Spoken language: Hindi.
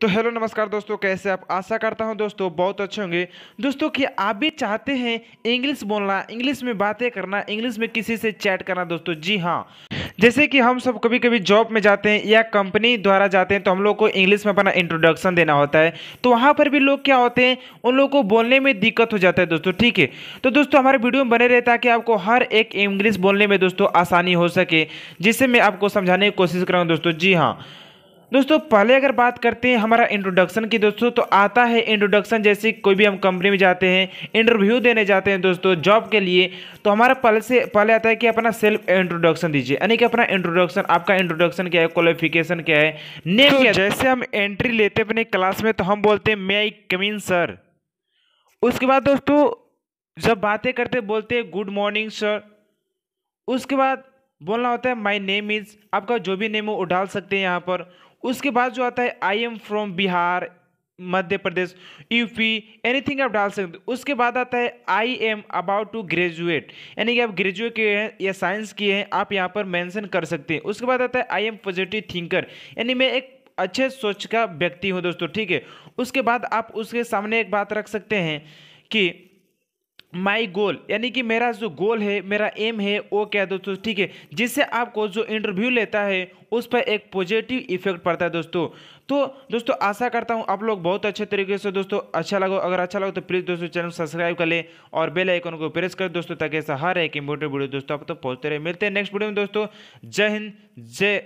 तो हेलो नमस्कार दोस्तों कैसे आप आशा करता हूं दोस्तों बहुत अच्छे होंगे दोस्तों कि आप भी चाहते हैं इंग्लिश बोलना इंग्लिश में बातें करना इंग्लिश में किसी से चैट करना दोस्तों जी हाँ जैसे कि हम सब कभी कभी जॉब में जाते हैं या कंपनी द्वारा जाते हैं तो हम लोग को इंग्लिश में अपना इंट्रोडक्शन देना होता है तो वहाँ पर भी लोग क्या होते हैं उन लोगों को बोलने में दिक्कत हो जाता है दोस्तों ठीक है तो दोस्तों हमारे वीडियो में बने रहे ताकि आपको हर एक इंग्लिश बोलने में दोस्तों आसानी हो सके जिससे मैं आपको समझाने की कोशिश हूँ दोस्तों जी हाँ दोस्तों पहले अगर बात करते हैं हमारा इंट्रोडक्शन की दोस्तों तो आता है इंट्रोडक्शन जैसे कोई भी हम कंपनी में जाते हैं इंटरव्यू देने जाते हैं दोस्तों जॉब के लिए तो हमारा पहले से पहले आता है कि अपना सेल्फ इंट्रोडक्शन दीजिए यानी कि अपना इंट्रोडक्शन आपका इंट्रोडक्शन क्या है क्वालिफिकेशन क्या है नेम तो क्या जैसे हम एंट्री लेते अपने क्लास में तो हम बोलते हैं मे आई कमीन सर उसके बाद दोस्तों जब बातें करते बोलते हैं गुड मॉर्निंग सर उसके बाद बोलना होता है माई नेम इज़ आपका जो भी नेम हो वो डाल सकते हैं यहाँ पर उसके बाद जो आता है I am from Bihar Madhya Pradesh UP anything आप डाल सकते हो उसके बाद आता है I am about to graduate यानी कि आप ग्रेजुएट किए हैं या साइंस किए हैं आप यहाँ पर मेंशन कर सकते हैं उसके बाद आता है आई एम पॉजिटिव थिंकर यानी मैं एक अच्छे सोच का व्यक्ति हूँ दोस्तों ठीक है उसके बाद आप उसके सामने एक बात रख सकते हैं कि माई गोल यानी कि मेरा जो गोल है मेरा एम है वो क्या है दोस्तों ठीक है जिससे आपको जो इंटरव्यू लेता है उस पर एक पॉजिटिव इफेक्ट पड़ता है दोस्तों तो दोस्तों आशा करता हूँ आप लोग बहुत अच्छे तरीके से दोस्तों अच्छा लगो अगर अच्छा लगो तो प्लीज़ दोस्तों चैनल सब्सक्राइब कर ले और बेल आइकन को प्रेस कर दोस्तों ताकि ऐसा हर एक इम्पोर्टेंट वीडियो दोस्तों आप तो पहुँचते रहे मिलते हैं नेक्स्ट वीडियो में दोस्तों जय हिंद जय